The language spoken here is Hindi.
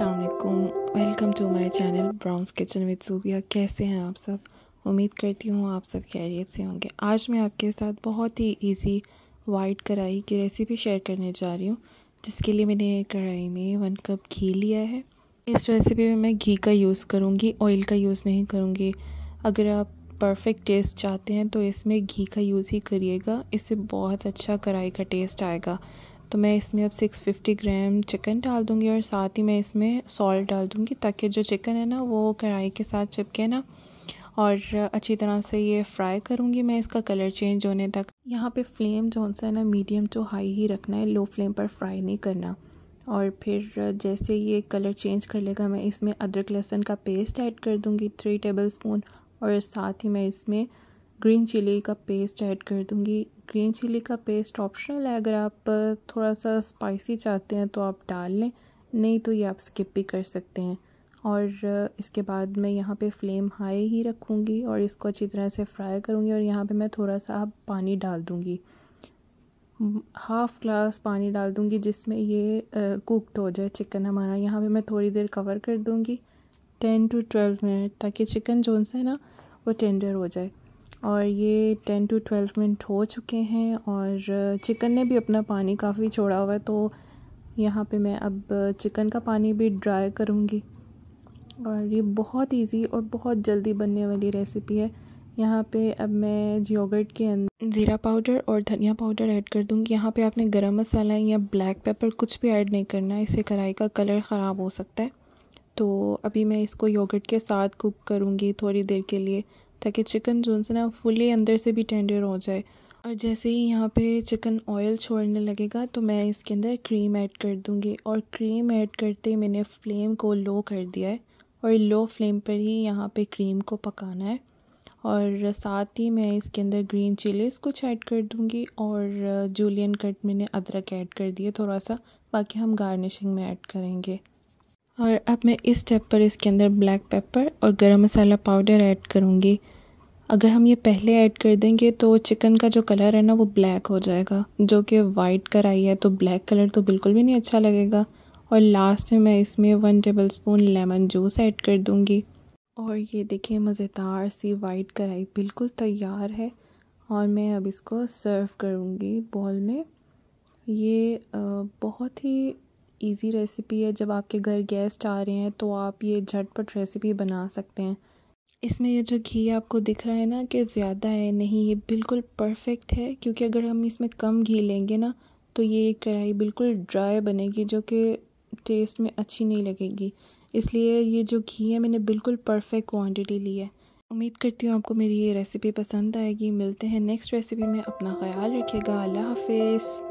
असलकुम welcome to my channel Brown's Kitchen with Subia कैसे हैं आप सब उम्मीद करती हूँ आप सब खैरियत से होंगे आज मैं आपके साथ बहुत ही इजी वाइट कढ़ाई की रेसिपी शेयर करने जा रही हूँ जिसके लिए मैंने कढ़ाई में वन कप घी लिया है इस रेसिपी में मैं घी का यूज़ करूँगी ऑयल का यूज़ नहीं करूँगी अगर आप परफेक्ट टेस्ट चाहते हैं तो इसमें घी का यूज़ ही करिएगा इससे बहुत अच्छा कढ़ाई का टेस्ट आएगा तो मैं इसमें अब 650 ग्राम चिकन डाल दूँगी और साथ ही मैं इसमें सॉल्ट डाल दूँगी ताकि जो चिकन है ना वो कढ़ाई के साथ चिपके ना और अच्छी तरह से ये फ्राई करूँगी मैं इसका कलर चेंज होने तक यहाँ पे फ्लेम जो है ना मीडियम टू हाई ही रखना है लो फ्लेम पर फ्राई नहीं करना और फिर जैसे ये कलर चेंज कर लेगा मैं इसमें अदरक लहसुन का पेस्ट ऐड कर दूँगी थ्री टेबल स्पून और साथ ही मैं इसमें ग्रीन चिली का पेस्ट ऐड कर दूँगी ग्रीन चिली का पेस्ट ऑप्शनल है अगर आप थोड़ा सा स्पाइसी चाहते हैं तो आप डाल लें नहीं तो ये आप स्किप भी कर सकते हैं और इसके बाद मैं यहाँ पे फ्लेम हाई ही रखूँगी और इसको अच्छी तरह से फ्राई करूँगी और यहाँ पे मैं थोड़ा सा पानी डाल दूँगी हाफ़ ग्लास पानी डाल दूँगी जिसमें ये कुकड हो जाए चिकन हमारा यहाँ पे मैं थोड़ी देर कवर कर दूँगी टेन टू ट्वेल्व मिनट ताकि चिकन जो से ना वो टेंडर हो जाए और ये टेन टू ट्वेल्व मिनट हो चुके हैं और चिकन ने भी अपना पानी काफ़ी छोड़ा हुआ है तो यहाँ पे मैं अब चिकन का पानी भी ड्राई करूँगी और ये बहुत इजी और बहुत जल्दी बनने वाली रेसिपी है यहाँ पे अब मैं योगर्ट के अंदर ज़ीरा पाउडर और धनिया पाउडर ऐड कर दूँगी यहाँ पे आपने गरम मसाला या ब्लैक पेपर कुछ भी ऐड नहीं करना है इससे कढ़ाई का कलर ख़राब हो सकता है तो अभी मैं इसको योगर्ट के साथ कुक करूँगी थोड़ी देर के लिए ताकि चिकन जो है ना फुली अंदर से भी टेंडर हो जाए और जैसे ही यहाँ पे चिकन ऑयल छोड़ने लगेगा तो मैं इसके अंदर क्रीम ऐड कर दूँगी और क्रीम ऐड करते ही मैंने फ्लेम को लो कर दिया है और लो फ्लेम पर ही यहाँ पे क्रीम को पकाना है और साथ ही मैं इसके अंदर ग्रीन चिलीज़ कुछ ऐड कर दूँगी और जूलियन कट मैंने अदरक ऐड कर दिया थोड़ा सा बाकी हम गार्निशिंग में ऐड करेंगे और अब मैं इस स्टेप पर इसके अंदर ब्लैक पेपर और गरम मसाला पाउडर ऐड करूँगी अगर हम ये पहले ऐड कर देंगे तो चिकन का जो कलर है ना वो ब्लैक हो जाएगा जो कि वाइट कर आई है तो ब्लैक कलर तो बिल्कुल भी नहीं अच्छा लगेगा और लास्ट में मैं इसमें one tablespoon lemon juice add कर दूँगी और ये देखिए मज़ेदार सी वाइट कढ़ाई बिल्कुल तैयार है और मैं अब इसको सर्व करूँगी बॉल में ये बहुत ही ईज़ी रेसिपी है जब आपके घर गेस्ट आ रहे हैं तो आप ये झटपट रेसिपी बना सकते हैं इसमें ये जो घी आपको दिख रहा है ना कि ज़्यादा है नहीं ये बिल्कुल परफेक्ट है क्योंकि अगर हम इसमें कम घी लेंगे ना तो ये कढ़ाई बिल्कुल ड्राई बनेगी जो कि टेस्ट में अच्छी नहीं लगेगी इसलिए ये जो घी है मैंने बिल्कुल परफेक्ट क्वांटिटी ली है उम्मीद करती हूँ आपको मेरी ये रेसिपी पसंद आएगी मिलते हैं नेक्स्ट रेसिपी में अपना ख्याल रखिएगा अल्लाह हाफिज़